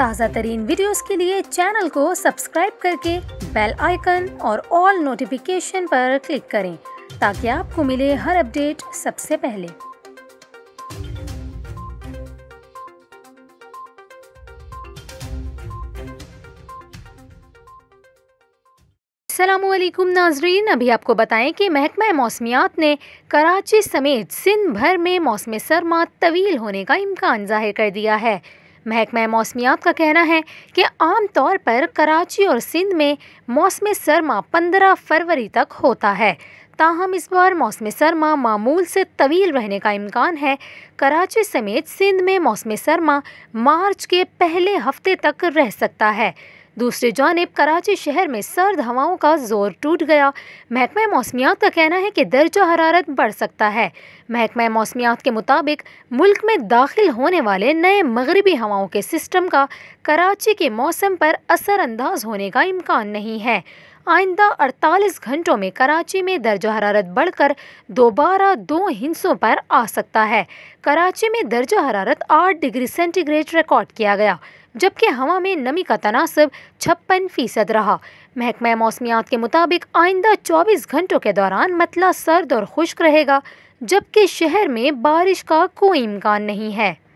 ताज़ा तरीन वीडियो के लिए चैनल को सब्सक्राइब करके बेल आइकन और ऑल नोटिफिकेशन पर क्लिक करें ताकि आपको मिले हर अपडेट सबसे पहले असलम नाजरीन अभी आपको बताएं कि महकमा मौसमियात ने कराची समेत सिंध भर में मौसम सरमा तवील होने का इम्कान जाहिर कर दिया है महकमा मौसमियात का कहना है कि आम तौर पर कराची और सिंध में मौसम सरमा पंद्रह फरवरी तक होता है ताहम इस बार मौसम सरमा मामूल से तवील रहने का इम्कान है कराची समेत सिंध में मौसम सरमा मार्च के पहले हफ्ते तक रह सकता है दूसरी जानब कराची शहर में सर्द हवाओं का जोर टूट गया महकमा मौसमियात का कहना है कि दर्जा हरारत बढ़ सकता है महकमा मौसमियात के मुताबिक मुल्क में दाखिल होने वाले नए मगरबी हवाओं के सिस्टम का कराची के मौसम पर असरअंदाज होने का इम्कान नहीं है आइंदा 48 घंटों में कराची में दर्ज हरारत बढ़कर दोबारा दो हिंसों पर आ सकता है कराची में दर्ज हरारत 8 डिग्री सेंटीग्रेड रिकॉर्ड किया गया जबकि हवा में नमी का तनासब छप्पन फीसद रहा महकमा मौसमियात के मुताबिक आइंदा 24 घंटों के दौरान मतला सर्द और खुश्क रहेगा जबकि शहर में बारिश का कोई इम्कान नहीं है